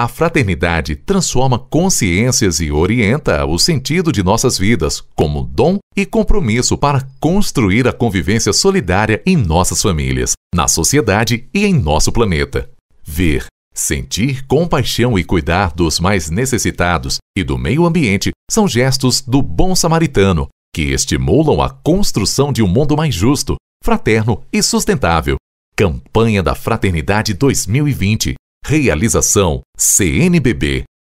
A fraternidade transforma consciências e orienta o sentido de nossas vidas, como dom e compromisso para construir a convivência solidária em nossas famílias, na sociedade e em nosso planeta. Ver, sentir compaixão e cuidar dos mais necessitados e do meio ambiente são gestos do bom samaritano que estimulam a construção de um mundo mais justo, fraterno e sustentável. Campanha da Fraternidade 2020 Realização CNBB